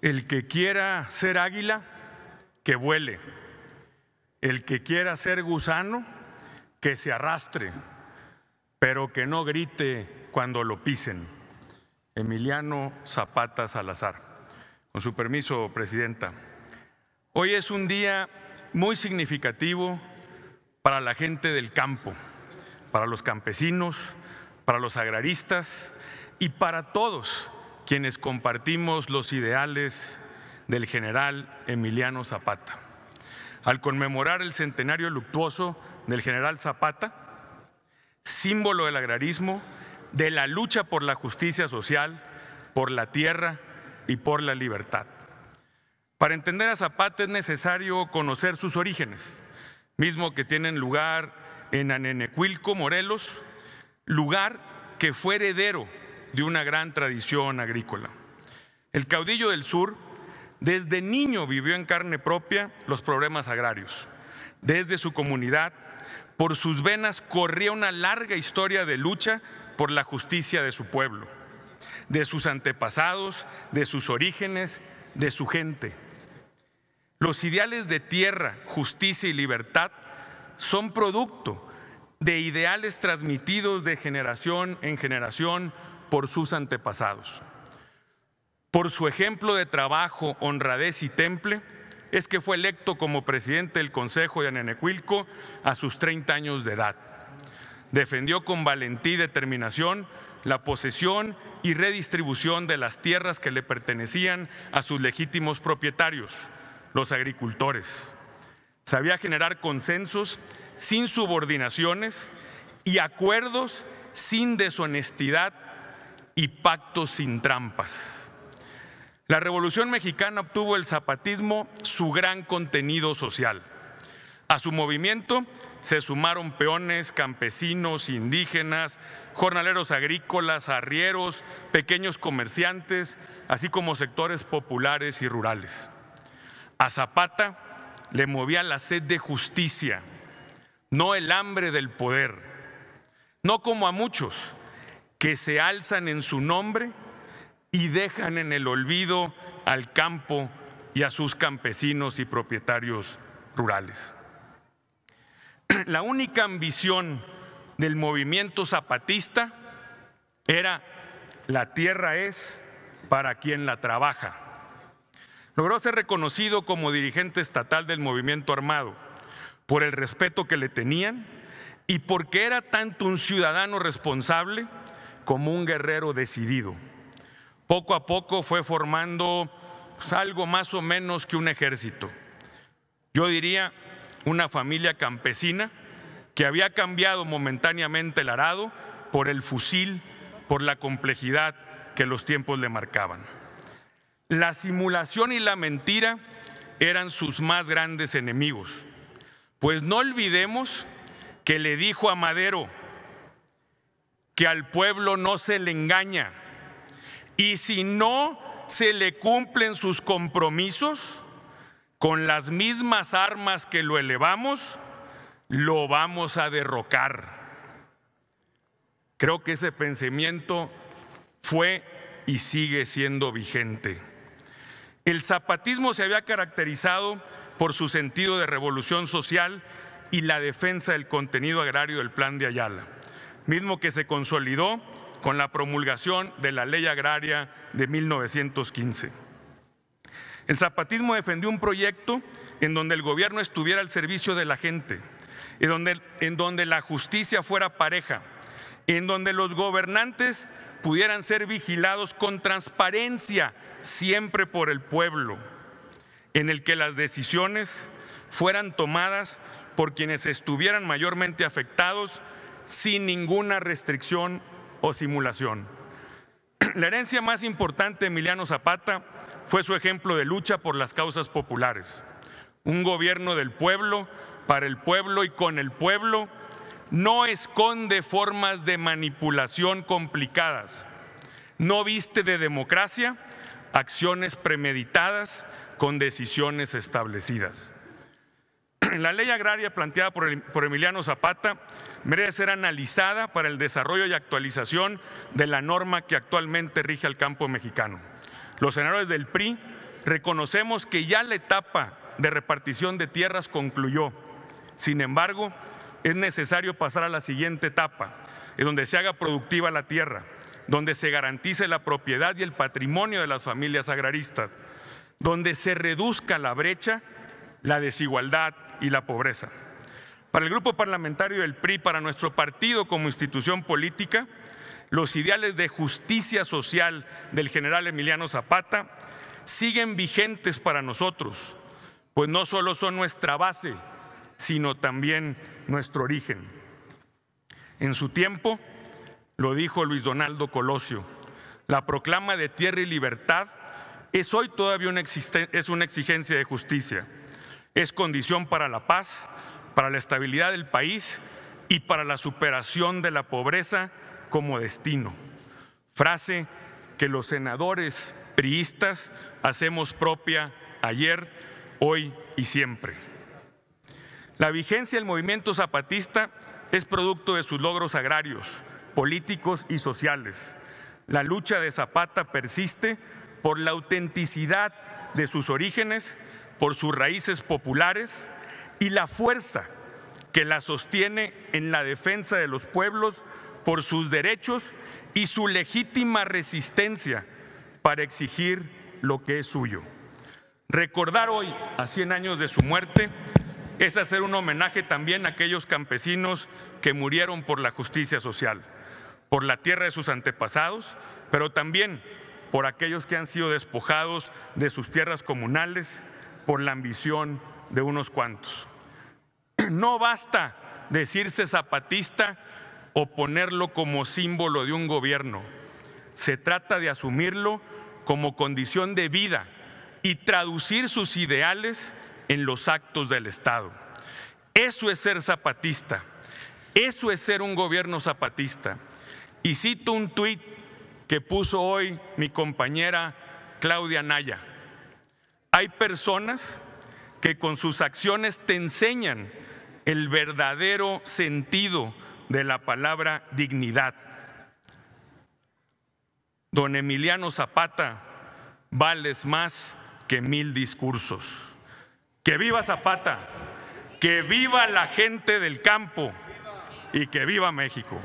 El que quiera ser águila, que vuele. El que quiera ser gusano, que se arrastre, pero que no grite cuando lo pisen. Emiliano Zapata Salazar. Con su permiso, Presidenta. Hoy es un día muy significativo para la gente del campo, para los campesinos, para los agraristas y para todos quienes compartimos los ideales del general Emiliano Zapata. Al conmemorar el centenario luctuoso del general Zapata, símbolo del agrarismo, de la lucha por la justicia social, por la tierra y por la libertad. Para entender a Zapata es necesario conocer sus orígenes, mismo que tienen lugar en Anenecuilco, Morelos, lugar que fue heredero de una gran tradición agrícola. El caudillo del sur desde niño vivió en carne propia los problemas agrarios. Desde su comunidad, por sus venas corría una larga historia de lucha por la justicia de su pueblo, de sus antepasados, de sus orígenes, de su gente. Los ideales de tierra, justicia y libertad son producto de ideales transmitidos de generación en generación por sus antepasados. Por su ejemplo de trabajo, honradez y temple, es que fue electo como presidente del Consejo de Anenecuilco a sus 30 años de edad. Defendió con valentía y determinación la posesión y redistribución de las tierras que le pertenecían a sus legítimos propietarios, los agricultores. Sabía generar consensos sin subordinaciones y acuerdos sin deshonestidad y pactos sin trampas. La Revolución Mexicana obtuvo el zapatismo su gran contenido social. A su movimiento se sumaron peones, campesinos, indígenas, jornaleros agrícolas, arrieros, pequeños comerciantes, así como sectores populares y rurales. A Zapata le movía la sed de justicia, no el hambre del poder, no como a muchos que se alzan en su nombre y dejan en el olvido al campo y a sus campesinos y propietarios rurales. La única ambición del movimiento zapatista era la tierra es para quien la trabaja. Logró ser reconocido como dirigente estatal del movimiento armado por el respeto que le tenían y porque era tanto un ciudadano responsable como un guerrero decidido. Poco a poco fue formando algo más o menos que un ejército. Yo diría una familia campesina que había cambiado momentáneamente el arado por el fusil, por la complejidad que los tiempos le marcaban. La simulación y la mentira eran sus más grandes enemigos. Pues no olvidemos que le dijo a Madero, que al pueblo no se le engaña. Y si no se le cumplen sus compromisos, con las mismas armas que lo elevamos, lo vamos a derrocar. Creo que ese pensamiento fue y sigue siendo vigente. El zapatismo se había caracterizado por su sentido de revolución social y la defensa del contenido agrario del plan de Ayala mismo que se consolidó con la promulgación de la Ley Agraria de 1915. El zapatismo defendió un proyecto en donde el gobierno estuviera al servicio de la gente, en donde, en donde la justicia fuera pareja, en donde los gobernantes pudieran ser vigilados con transparencia, siempre por el pueblo, en el que las decisiones fueran tomadas por quienes estuvieran mayormente afectados sin ninguna restricción o simulación. La herencia más importante de Emiliano Zapata fue su ejemplo de lucha por las causas populares. Un gobierno del pueblo, para el pueblo y con el pueblo, no esconde formas de manipulación complicadas, no viste de democracia acciones premeditadas con decisiones establecidas. La ley agraria planteada por Emiliano Zapata merece ser analizada para el desarrollo y actualización de la norma que actualmente rige al campo mexicano. Los senadores del PRI reconocemos que ya la etapa de repartición de tierras concluyó. Sin embargo, es necesario pasar a la siguiente etapa, en donde se haga productiva la tierra, donde se garantice la propiedad y el patrimonio de las familias agraristas, donde se reduzca la brecha, la desigualdad y la pobreza. Para el grupo parlamentario del PRI, para nuestro partido como institución política, los ideales de justicia social del general Emiliano Zapata siguen vigentes para nosotros, pues no solo son nuestra base, sino también nuestro origen. En su tiempo, lo dijo Luis Donaldo Colosio, la proclama de tierra y libertad es hoy todavía una, una exigencia de justicia, es condición para la paz, para la estabilidad del país y para la superación de la pobreza como destino. Frase que los senadores priistas hacemos propia ayer, hoy y siempre. La vigencia del movimiento zapatista es producto de sus logros agrarios, políticos y sociales. La lucha de Zapata persiste por la autenticidad de sus orígenes, por sus raíces populares, y la fuerza que la sostiene en la defensa de los pueblos por sus derechos y su legítima resistencia para exigir lo que es suyo. Recordar hoy, a 100 años de su muerte, es hacer un homenaje también a aquellos campesinos que murieron por la justicia social, por la tierra de sus antepasados, pero también por aquellos que han sido despojados de sus tierras comunales por la ambición de unos cuantos. No basta decirse zapatista o ponerlo como símbolo de un gobierno. Se trata de asumirlo como condición de vida y traducir sus ideales en los actos del Estado. Eso es ser zapatista. Eso es ser un gobierno zapatista. Y cito un tuit que puso hoy mi compañera Claudia Naya. Hay personas que con sus acciones te enseñan el verdadero sentido de la palabra dignidad. Don Emiliano Zapata, vales más que mil discursos. Que viva Zapata, que viva la gente del campo y que viva México.